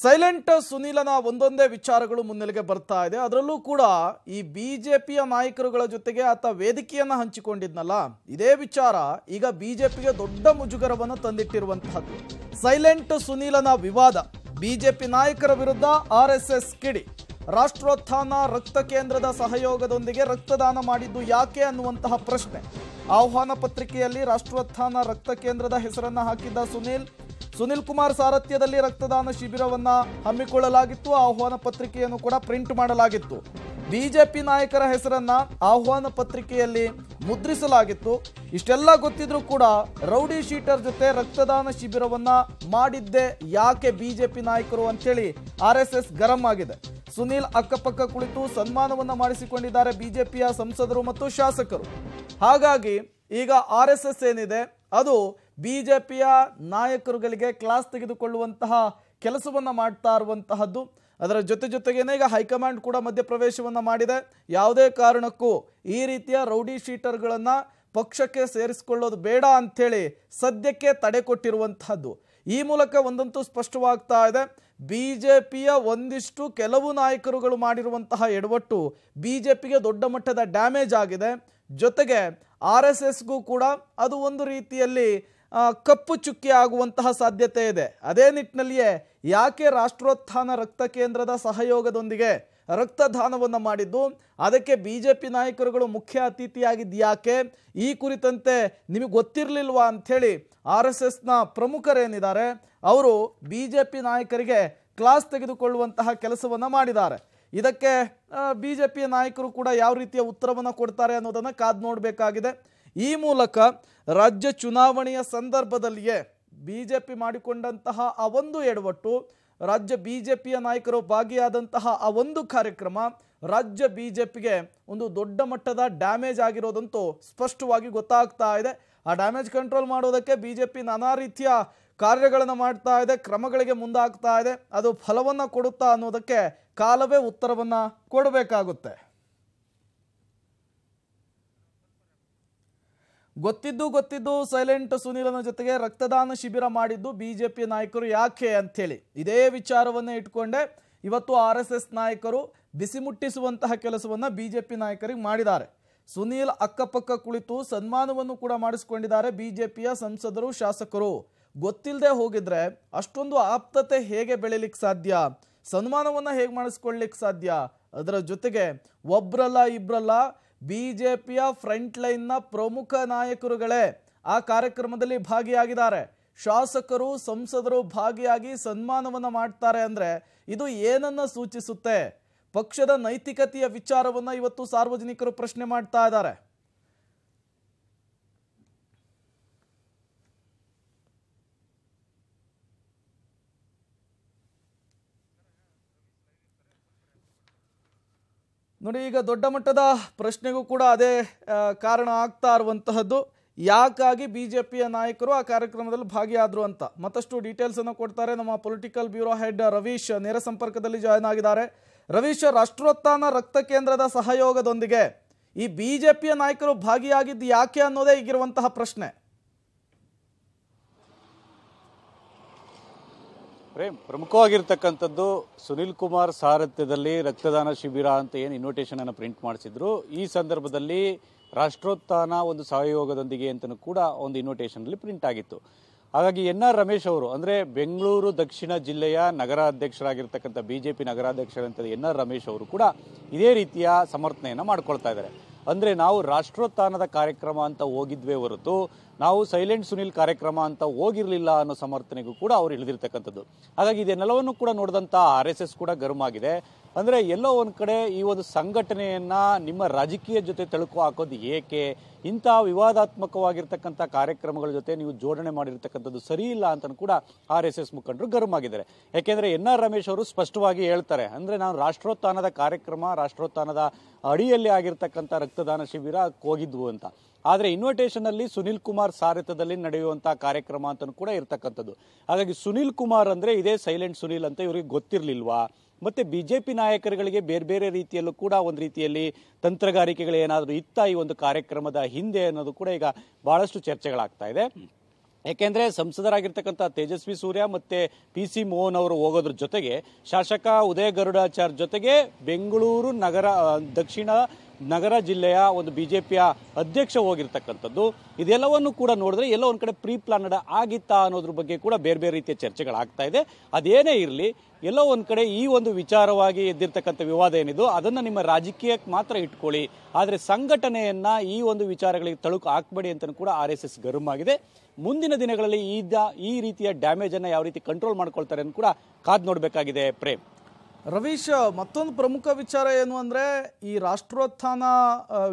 silent ಸುನೀಲನ ಒಂದೊಂದೇ ವಿಚಾರಗಳು ಮುನ್ನೆಲೆಗೆ ಬರ್ತಾ ಇದೆ ಅದರಲ್ಲೂ ಕೂಡ ಈ ಬಿ ಜೆ ಪಿಯ ನಾಯಕರುಗಳ ಜೊತೆಗೆ ಆತ ವೇದಿಕೆಯನ್ನು ಹಂಚಿಕೊಂಡಿದ್ನಲ್ಲ ಇದೇ ವಿಚಾರ ಈಗ ಬಿಜೆಪಿಗೆ ದೊಡ್ಡ ಮುಜುಗರವನ್ನು ತಂದಿಟ್ಟಿರುವಂತಹದ್ದು ಸೈಲೆಂಟ್ ಸುನೀಲನ ವಿವಾದ ಬಿಜೆಪಿ ನಾಯಕರ ವಿರುದ್ಧ ಆರ್ ಎಸ್ ಎಸ್ ಕಿಡಿ ರಾಷ್ಟ್ರೋತ್ಥಾನ ರಕ್ತ ಕೇಂದ್ರದ ಸಹಯೋಗದೊಂದಿಗೆ ರಕ್ತದಾನ ಮಾಡಿದ್ದು ಯಾಕೆ ಅನ್ನುವಂತಹ ಪ್ರಶ್ನೆ ಆಹ್ವಾನ ಪತ್ರಿಕೆಯಲ್ಲಿ ರಾಷ್ಟ್ರೋತ್ಥಾನ ರಕ್ತ ಕೇಂದ್ರದ ಹೆಸರನ್ನು ಹಾಕಿದ್ದ ಸುನೀಲ್ ಸುನಿಲ್ ಕುಮಾರ್ ಸಾರಥ್ಯದಲ್ಲಿ ರಕ್ತದಾನ ಶಿಬಿರವನ್ನ ಹಮ್ಮಿಕೊಳ್ಳಲಾಗಿತ್ತು ಆಹ್ವಾನ ಪತ್ರಿಕೆಯನ್ನು ಕೂಡ ಪ್ರಿಂಟ್ ಮಾಡಲಾಗಿತ್ತು ಬಿಜೆಪಿ ನಾಯಕರ ಹೆಸರನ್ನ ಆಹ್ವಾನ ಪತ್ರಿಕೆಯಲ್ಲಿ ಮುದ್ರಿಸಲಾಗಿತ್ತು ಇಷ್ಟೆಲ್ಲ ಗೊತ್ತಿದ್ರೂ ಕೂಡ ರೌಡಿ ಶೀಟರ್ ಜೊತೆ ರಕ್ತದಾನ ಶಿಬಿರವನ್ನ ಮಾಡಿದ್ದೆ ಯಾಕೆ ಬಿಜೆಪಿ ನಾಯಕರು ಅಂತೇಳಿ ಆರ್ ಎಸ್ ಎಸ್ ಗರಂ ಆಗಿದೆ ಸುನೀಲ್ ಅಕ್ಕಪಕ್ಕ ಕುಳಿತು ಸನ್ಮಾನವನ್ನ ಮಾಡಿಸಿಕೊಂಡಿದ್ದಾರೆ ಬಿಜೆಪಿಯ ಸಂಸದರು ಮತ್ತು ಶಾಸಕರು ಹಾಗಾಗಿ ಈಗ ಆರ್ ಎಸ್ ಎಸ್ ಏನಿದೆ ಅದು ಬಿ ಜೆ ಪಿಯ ನಾಯಕರುಗಳಿಗೆ ಕ್ಲಾಸ್ ತೆಗೆದುಕೊಳ್ಳುವಂತಹ ಕೆಲಸವನ್ನು ಮಾಡ್ತಾ ಇರುವಂತಹದ್ದು ಅದರ ಜೊತೆ ಜೊತೆಗೇನೆ ಈಗ ಹೈಕಮಾಂಡ್ ಕೂಡ ಮಧ್ಯಪ್ರವೇಶವನ್ನು ಮಾಡಿದೆ ಯಾವುದೇ ಕಾರಣಕ್ಕೂ ಈ ರೀತಿಯ ರೌಡಿ ಶೀಟರ್ಗಳನ್ನು ಪಕ್ಷಕ್ಕೆ ಸೇರಿಸಿಕೊಳ್ಳೋದು ಬೇಡ ಅಂಥೇಳಿ ಸದ್ಯಕ್ಕೆ ತಡೆ ಕೊಟ್ಟಿರುವಂತಹದ್ದು ಈ ಮೂಲಕ ಒಂದಂತೂ ಸ್ಪಷ್ಟವಾಗ್ತಾ ಇದೆ ಬಿ ಜೆ ಪಿಯ ಒಂದಿಷ್ಟು ಕೆಲವು ನಾಯಕರುಗಳು ಮಾಡಿರುವಂತಹ ಎಡವಟ್ಟು ಬಿ ಜೆ ಪಿಗೆ ದೊಡ್ಡ ಮಟ್ಟದ ಡ್ಯಾಮೇಜ್ ಆಗಿದೆ ಜೊತೆಗೆ ಆರ್ ಎಸ್ ಎಸ್ಗೂ ಕೂಡ ಅದು ಒಂದು ರೀತಿಯಲ್ಲಿ ಕಪ್ಪು ಚುಕ್ಕಿ ಆಗುವಂತಹ ಸಾಧ್ಯತೆ ಇದೆ ಅದೇ ನಿಟ್ಟಿನಲ್ಲಿಯೇ ಯಾಕೆ ರಾಷ್ಟ್ರೋತ್ಥಾನ ರಕ್ತ ಕೇಂದ್ರದ ಸಹಯೋಗದೊಂದಿಗೆ ರಕ್ತದಾನವನ್ನು ಮಾಡಿದ್ದು ಅದಕ್ಕೆ ಬಿ ಜೆ ಪಿ ನಾಯಕರುಗಳು ಮುಖ್ಯ ಅತಿಥಿಯಾಗಿದ್ದು ಯಾಕೆ ಈ ಕುರಿತಂತೆ ನಿಮಗೆ ಗೊತ್ತಿರಲಿಲ್ವಾ ಅಂಥೇಳಿ ಆರ್ ಎಸ್ ಎಸ್ನ ಪ್ರಮುಖರೇನಿದ್ದಾರೆ ಅವರು ಬಿ ಜೆ ಪಿ ನಾಯಕರಿಗೆ ಕ್ಲಾಸ್ ತೆಗೆದುಕೊಳ್ಳುವಂತಹ ಕೆಲಸವನ್ನು ಮಾಡಿದ್ದಾರೆ ಇದಕ್ಕೆ ಬಿ ಜೆ ಪಿ ನಾಯಕರು ಕೂಡ ಯಾವ ರೀತಿಯ ಉತ್ತರವನ್ನು ಕೊಡ್ತಾರೆ ಅನ್ನೋದನ್ನು ಕಾದು ನೋಡಬೇಕಾಗಿದೆ ಈ ಮೂಲಕ ರಾಜ್ಯ ಚುನಾವಣೆಯ ಸಂದರ್ಭದಲ್ಲಿಯೇ ಬಿ ಜೆ ಪಿ ಮಾಡಿಕೊಂಡಂತಹ ಆ ಒಂದು ಎಡವಟ್ಟು ರಾಜ್ಯ ಬಿ ಜೆ ಪಿಯ ನಾಯಕರು ಭಾಗಿಯಾದಂತಹ ಆ ಒಂದು ಕಾರ್ಯಕ್ರಮ ರಾಜ್ಯ ಬಿ ಜೆ ಪಿಗೆ ಒಂದು ದೊಡ್ಡ ಮಟ್ಟದ ಡ್ಯಾಮೇಜ್ ಆಗಿರೋದಂತೂ ಸ್ಪಷ್ಟವಾಗಿ ಗೊತ್ತಾಗ್ತಾ ಇದೆ ಆ ಡ್ಯಾಮೇಜ್ ಕಂಟ್ರೋಲ್ ಮಾಡೋದಕ್ಕೆ ಬಿ ಜೆ ಪಿ ನಾನಾ ರೀತಿಯ ಕಾರ್ಯಗಳನ್ನು ಮಾಡ್ತಾ ಇದೆ ಕ್ರಮಗಳಿಗೆ ಮುಂದಾಗ್ತಾ ಇದೆ ಅದು ಫಲವನ್ನು ಕೊಡುತ್ತಾ ಅನ್ನೋದಕ್ಕೆ ಕಾಲವೇ ಉತ್ತರವನ್ನು ಕೊಡಬೇಕಾಗುತ್ತೆ ಗೊತ್ತಿದ್ದು ಗೊತ್ತಿದ್ದು ಸೈಲೆಂಟ್ ಸುನೀಲನ ಜೊತೆಗೆ ರಕ್ತದಾನ ಶಿಬಿರ ಮಾಡಿದ್ದು ಬಿಜೆಪಿ ನಾಯಕರು ಯಾಕೆ ಅಂಥೇಳಿ ಇದೇ ವಿಚಾರವನ್ನ ಇಟ್ಕೊಂಡೆ ಇವತ್ತು ಆರ್ ಎಸ್ ಎಸ್ ನಾಯಕರು ಬಿಸಿ ಮುಟ್ಟಿಸುವಂತಹ ಕೆಲಸವನ್ನು ಬಿಜೆಪಿ ನಾಯಕರಿಗೆ ಮಾಡಿದ್ದಾರೆ ಸುನೀಲ್ ಅಕ್ಕಪಕ್ಕ ಕುಳಿತು ಸನ್ಮಾನವನ್ನು ಕೂಡ ಮಾಡಿಸಿಕೊಂಡಿದ್ದಾರೆ ಬಿಜೆಪಿಯ ಸಂಸದರು ಶಾಸಕರು ಗೊತ್ತಿಲ್ಲದೆ ಹೋಗಿದ್ರೆ ಅಷ್ಟೊಂದು ಆಪ್ತತೆ ಹೇಗೆ ಬೆಳಿಲಿಕ್ಕೆ ಸಾಧ್ಯ ಸನ್ಮಾನವನ್ನು ಹೇಗೆ ಮಾಡಿಸ್ಕೊಳ್ಲಿಕ್ಕೆ ಸಾಧ್ಯ ಅದರ ಜೊತೆಗೆ ಒಬ್ರಲ್ಲ ಇಬ್ರಲ್ಲ ಬಿ ಜೆ ಪಿಯ ಫ್ರಂಟ್ ಲೈನ್ನ ಪ್ರಮುಖ ನಾಯಕರುಗಳೇ ಆ ಕಾರ್ಯಕ್ರಮದಲ್ಲಿ ಭಾಗಿಯಾಗಿದ್ದಾರೆ ಶಾಸಕರು ಸಂಸದರು ಭಾಗಿಯಾಗಿ ಸನ್ಮಾನವನ್ನು ಮಾಡ್ತಾರೆ ಅಂದರೆ ಇದು ಏನನ್ನ ಸೂಚಿಸುತ್ತೆ ಪಕ್ಷದ ನೈತಿಕತೆಯ ವಿಚಾರವನ್ನು ಇವತ್ತು ಸಾರ್ವಜನಿಕರು ಪ್ರಶ್ನೆ ಮಾಡ್ತಾ ಇದ್ದಾರೆ ನೋಡಿ ಈಗ ದೊಡ್ಡ ಮಟ್ಟದ ಪ್ರಶ್ನೆಗೂ ಕೂಡ ಅದೇ ಕಾರಣ ಆಗ್ತಾ ಇರುವಂತಹದ್ದು ಯಾಕಾಗಿ ಬಿ ಜೆ ಪಿಯ ನಾಯಕರು ಆ ಕಾರ್ಯಕ್ರಮದಲ್ಲಿ ಭಾಗಿಯಾದರು ಅಂತ ಮತ್ತಷ್ಟು ಡೀಟೇಲ್ಸನ್ನು ಕೊಡ್ತಾರೆ ನಮ್ಮ ಪೊಲಿಟಿಕಲ್ ಬ್ಯೂರೋ ಹೆಡ್ ರವೀಶ್ ನೇರ ಸಂಪರ್ಕದಲ್ಲಿ ಜಾಯ್ನ್ ಆಗಿದ್ದಾರೆ ರವೀಶ್ ರಾಷ್ಟ್ರೋತ್ಥಾನ ರಕ್ತ ಕೇಂದ್ರದ ಸಹಯೋಗದೊಂದಿಗೆ ಈ ಬಿ ಜೆ ಪಿಯ ನಾಯಕರು ಭಾಗಿಯಾಗಿದ್ದು ಯಾಕೆ ಅನ್ನೋದೇ ಈಗಿರುವಂತಹ ಪ್ರಶ್ನೆ ಪ್ರೇಮ್ ಪ್ರಮುಖವಾಗಿರ್ತಕ್ಕಂಥದ್ದು ಸುನಿಲ್ ಕುಮಾರ್ ಸಾರಥ್ಯದಲ್ಲಿ ರಕ್ತದಾನ ಶಿಬಿರ ಅಂತ ಏನು ಇನ್ವಿಟೇಷನ್ ಅನ್ನು ಪ್ರಿಂಟ್ ಮಾಡಿಸಿದ್ರು ಈ ಸಂದರ್ಭದಲ್ಲಿ ರಾಷ್ಟ್ರೋತ್ಥಾನ ಒಂದು ಸಹಯೋಗದೊಂದಿಗೆ ಅಂತ ಕೂಡ ಒಂದು ಅಲ್ಲಿ ಪ್ರಿಂಟ್ ಆಗಿತ್ತು ಹಾಗಾಗಿ ಎನ್ ಆರ್ ರಮೇಶ್ ಅವರು ಅಂದ್ರೆ ಬೆಂಗಳೂರು ದಕ್ಷಿಣ ಜಿಲ್ಲೆಯ ನಗರಾಧ್ಯಕ್ಷರಾಗಿರ್ತಕ್ಕಂಥ ಬಿ ಜೆ ನಗರಾಧ್ಯಕ್ಷರಂತ ಎನ್ ಆರ್ ರಮೇಶ್ ಅವರು ಕೂಡ ಇದೇ ರೀತಿಯ ಸಮರ್ಥನೆಯನ್ನು ಮಾಡ್ಕೊಳ್ತಾ ಇದ್ದಾರೆ ಅಂದರೆ ನಾವು ರಾಷ್ಟ್ರೋತ್ಥಾನದ ಕಾರ್ಯಕ್ರಮ ಅಂತ ಹೋಗಿದ್ವೇ ಹೊರತು ನಾವು ಸೈಲೆಂಟ್ ಸುನಿಲ್ ಕಾರ್ಯಕ್ರಮ ಅಂತ ಹೋಗಿರಲಿಲ್ಲ ಅನ್ನೋ ಸಮರ್ಥನೆಗೂ ಕೂಡ ಅವ್ರು ಇಳಿದಿರ್ತಕ್ಕಂಥದ್ದು ಹಾಗಾಗಿ ಇದನ್ನೆಲ್ಲವನ್ನು ಕೂಡ ನೋಡಿದಂಥ ಆರ್ ಎಸ್ ಎಸ್ ಕೂಡ ಗರಮಾಗಿದೆ ಅಂದರೆ ಎಲ್ಲೋ ಒಂದು ಕಡೆ ಈ ಒಂದು ಸಂಘಟನೆಯನ್ನು ನಿಮ್ಮ ರಾಜಕೀಯ ಜೊತೆ ತಳುಕು ಹಾಕೋದು ಏಕೆ ಇಂಥ ವಿವಾದಾತ್ಮಕವಾಗಿರ್ತಕ್ಕಂಥ ಕಾರ್ಯಕ್ರಮಗಳ ಜೊತೆ ನೀವು ಜೋಡಣೆ ಮಾಡಿರ್ತಕ್ಕಂಥದ್ದು ಸರಿ ಇಲ್ಲ ಅಂತ ಕೂಡ ಆರ್ ಎಸ್ ಎಸ್ ಮುಖಂಡರು ಗರಂ ಆಗಿದ್ದಾರೆ ಯಾಕೆಂದರೆ ಎನ್ ಆರ್ ರಮೇಶ್ ಅವರು ಸ್ಪಷ್ಟವಾಗಿ ಹೇಳ್ತಾರೆ ಅಂದರೆ ನಾನು ರಾಷ್ಟ್ರೋತ್ಥಾನದ ಕಾರ್ಯಕ್ರಮ ರಾಷ್ಟ್ರೋತ್ಥಾನದ ಅಡಿಯಲ್ಲಿ ಆಗಿರ್ತಕ್ಕಂಥ ರಕ್ತದಾನ ಶಿಬಿರ ಹೋಗಿದ್ವು ಅಂತ ಆದರೆ ಇನ್ವಿಟೇಷನಲ್ಲಿ ಸುನಿಲ್ ಕುಮಾರ್ ಸಾರಥ್ಯದಲ್ಲಿ ನಡೆಯುವಂಥ ಕಾರ್ಯಕ್ರಮ ಅಂತ ಕೂಡ ಇರತಕ್ಕಂಥದ್ದು ಹಾಗಾಗಿ ಸುನಿಲ್ ಕುಮಾರ್ ಅಂದರೆ ಇದೇ ಸೈಲೆಂಟ್ ಸುನಿಲ್ ಅಂತ ಇವರಿಗೆ ಗೊತ್ತಿರಲಿಲ್ವಾ ಮತ್ತೆ ಬಿ ಜೆ ಪಿ ನಾಯಕರುಗಳಿಗೆ ಬೇರೆ ಬೇರೆ ರೀತಿಯಲ್ಲೂ ಕೂಡ ಒಂದು ರೀತಿಯಲ್ಲಿ ತಂತ್ರಗಾರಿಕೆಗಳು ಏನಾದರೂ ಇತ್ತ ಈ ಒಂದು ಕಾರ್ಯಕ್ರಮದ ಹಿಂದೆ ಅನ್ನೋದು ಕೂಡ ಈಗ ಬಹಳಷ್ಟು ಚರ್ಚೆಗಳಾಗ್ತಾ ಇದೆ ಯಾಕೆಂದ್ರೆ ಸಂಸದರಾಗಿರ್ತಕ್ಕಂಥ ತೇಜಸ್ವಿ ಸೂರ್ಯ ಮತ್ತೆ ಪಿ ಸಿ ಮೋಹನ್ ಅವರು ಹೋಗೋದ್ರ ಜೊತೆಗೆ ಶಾಸಕ ಉದಯ ಗರುಡಾಚಾರ್ ಜೊತೆಗೆ ಬೆಂಗಳೂರು ನಗರ ದಕ್ಷಿಣ ನಗರ ಜಿಲ್ಲೆಯ ಒಂದು ಬಿ ಜೆ ಪಿಯ ಅಧ್ಯಕ್ಷ ಹೋಗಿರ್ತಕ್ಕಂಥದ್ದು ಇದೆಲ್ಲವನ್ನು ಕೂಡ ನೋಡಿದ್ರೆ ಎಲ್ಲ ಒಂದು ಕಡೆ ಪ್ರೀ ಪ್ಲಾನಡ್ ಆಗಿತ್ತಾ ಅನ್ನೋದ್ರ ಬಗ್ಗೆ ಕೂಡ ಬೇರೆ ಬೇರೆ ರೀತಿಯ ಚರ್ಚೆಗಳಾಗ್ತಾ ಇದೆ ಅದೇನೇ ಇರಲಿ ಎಲ್ಲ ಒಂದು ಕಡೆ ಈ ಒಂದು ವಿಚಾರವಾಗಿ ಎದ್ದಿರ್ತಕ್ಕಂಥ ವಿವಾದ ಏನಿದು ಅದನ್ನು ನಿಮ್ಮ ರಾಜಕೀಯಕ್ಕೆ ಮಾತ್ರ ಇಟ್ಕೊಳ್ಳಿ ಆದರೆ ಸಂಘಟನೆಯನ್ನು ಈ ಒಂದು ವಿಚಾರಗಳಿಗೆ ತಳುಕು ಹಾಕಬೇಡಿ ಅಂತಲೂ ಕೂಡ ಆರ್ ಎಸ್ ಎಸ್ ಗರಂ ಆಗಿದೆ ಮುಂದಿನ ದಿನಗಳಲ್ಲಿ ಈ ಈ ರೀತಿಯ ಡ್ಯಾಮೇಜನ್ನು ಯಾವ ರೀತಿ ಕಂಟ್ರೋಲ್ ಮಾಡ್ಕೊಳ್ತಾರೆ ಅಂತ ಕೂಡ ಕಾದು ನೋಡಬೇಕಾಗಿದೆ ಪ್ರೇಮ್ ರವೀಶ್ ಮತ್ತೊಂದು ಪ್ರಮುಖ ವಿಚಾರ ಏನು ಅಂದರೆ ಈ ರಾಷ್ಟ್ರೋತ್ಥಾನ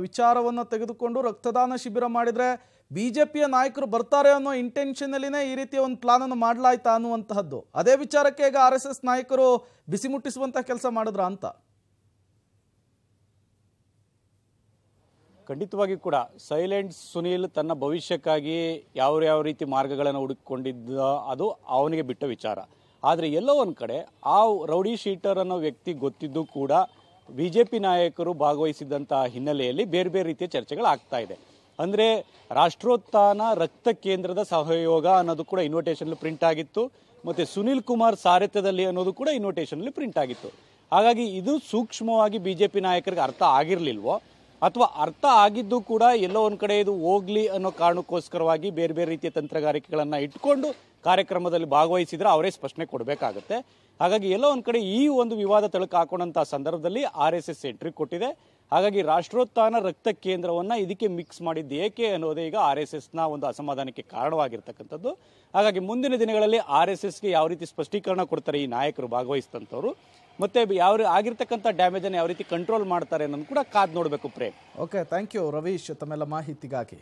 ವಿಚಾರವನ್ನು ತೆಗೆದುಕೊಂಡು ರಕ್ತದಾನ ಶಿಬಿರ ಮಾಡಿದರೆ ಬಿ ಜೆ ಪಿಯ ನಾಯಕರು ಬರ್ತಾರೆ ಅನ್ನೋ ಇಂಟೆನ್ಷನಲ್ಲಿನೇ ಈ ರೀತಿಯ ಒಂದು ಪ್ಲಾನನ್ನು ಮಾಡಲಾಯ್ತಾ ಅನ್ನುವಂತಹದ್ದು ಅದೇ ವಿಚಾರಕ್ಕೆ ಈಗ ಆರ್ ಎಸ್ ಎಸ್ ನಾಯಕರು ಬಿಸಿ ಮುಟ್ಟಿಸುವಂತಹ ಕೆಲಸ ಮಾಡಿದ್ರ ಅಂತ ಖಂಡಿತವಾಗಿ ಕೂಡ ಸೈಲೆಂಟ್ ಸುನೀಲ್ ತನ್ನ ಭವಿಷ್ಯಕ್ಕಾಗಿ ಯಾವ ಯಾವ ರೀತಿ ಮಾರ್ಗಗಳನ್ನು ಹುಡುಕಿಕೊಂಡಿದ್ದ ಅದು ಅವನಿಗೆ ಬಿಟ್ಟ ವಿಚಾರ ಆದರೆ ಎಲ್ಲೋ ಒಂದು ಕಡೆ ಆ ರೌಡಿ ಶೀಟರ್ ಅನ್ನೋ ವ್ಯಕ್ತಿ ಗೊತ್ತಿದ್ದು ಕೂಡ ಬಿ ಜೆ ಪಿ ನಾಯಕರು ಭಾಗವಹಿಸಿದಂತಹ ಹಿನ್ನೆಲೆಯಲ್ಲಿ ಬೇರೆ ಬೇರೆ ರೀತಿಯ ಚರ್ಚೆಗಳು ಆಗ್ತಾ ಇದೆ ಅಂದರೆ ರಾಷ್ಟ್ರೋತ್ಥಾನ ರಕ್ತ ಕೇಂದ್ರದ ಸಹಯೋಗ ಅನ್ನೋದು ಕೂಡ ಇನ್ವಿಟೇಷನ್ ಪ್ರಿಂಟ್ ಆಗಿತ್ತು ಮತ್ತು ಸುನಿಲ್ ಕುಮಾರ್ ಸಾರಥ್ಯದಲ್ಲಿ ಅನ್ನೋದು ಕೂಡ ಇನ್ವಿಟೇಷನಲ್ಲಿ ಪ್ರಿಂಟ್ ಆಗಿತ್ತು ಹಾಗಾಗಿ ಇದು ಸೂಕ್ಷ್ಮವಾಗಿ ಬಿ ಜೆ ಪಿ ನಾಯಕರಿಗೆ ಅರ್ಥ ಆಗಿರಲಿಲ್ವೋ ಅಥವಾ ಅರ್ಥ ಆಗಿದ್ದು ಕೂಡ ಎಲ್ಲೋ ಒಂದು ಕಡೆ ಇದು ಹೋಗ್ಲಿ ಅನ್ನೋ ಕಾರಣಕ್ಕೋಸ್ಕರವಾಗಿ ಬೇರೆ ಬೇರೆ ರೀತಿಯ ತಂತ್ರಗಾರಿಕೆಗಳನ್ನು ಇಟ್ಕೊಂಡು ಕಾರ್ಯಕ್ರಮದಲ್ಲಿ ಭಾಗವಹಿಸಿದ್ರೆ ಅವರೇ ಸ್ಪಷ್ಟನೆ ಕೊಡಬೇಕಾಗುತ್ತೆ ಹಾಗಾಗಿ ಎಲ್ಲೋ ಒಂದು ಕಡೆ ಈ ಒಂದು ವಿವಾದ ತಳಕ ಹಾಕೊಂಡಂತ ಸಂದರ್ಭದಲ್ಲಿ ಆರ್ ಎಸ್ ಎಸ್ ಎಂಟ್ರಿ ಕೊಟ್ಟಿದೆ ಹಾಗಾಗಿ ರಾಷ್ಟ್ರೋತ್ಥಾನ ರಕ್ತ ಕೇಂದ್ರವನ್ನ ಇದಕ್ಕೆ ಮಿಕ್ಸ್ ಮಾಡಿದ್ದು ಏಕೆ ಅನ್ನೋದೇ ಈಗ ಆರ್ ಎಸ್ ನ ಒಂದು ಅಸಮಾಧಾನಕ್ಕೆ ಕಾರಣವಾಗಿರ್ತಕ್ಕಂಥದ್ದು ಹಾಗಾಗಿ ಮುಂದಿನ ದಿನಗಳಲ್ಲಿ ಆರ್ ಎಸ್ ಎಸ್ಗೆ ಯಾವ ರೀತಿ ಸ್ಪಷ್ಟೀಕರಣ ಕೊಡ್ತಾರೆ ಈ ನಾಯಕರು ಭಾಗವಹಿಸಿದಂಥವ್ರು ಮತ್ತೆ ಯಾವ ಆಗಿರ್ತಕ್ಕಂಥ ಡ್ಯಾಮೇಜನ್ನು ಯಾವ ರೀತಿ ಕಂಟ್ರೋಲ್ ಮಾಡ್ತಾರೆ ಅನ್ನೋದು ಕೂಡ ಕಾದ್ ನೋಡಬೇಕು Prem okay thank you Ravish ತಮ್ಮೆಲ್ಲ ಮಾಹಿತಿಗಾಗಿ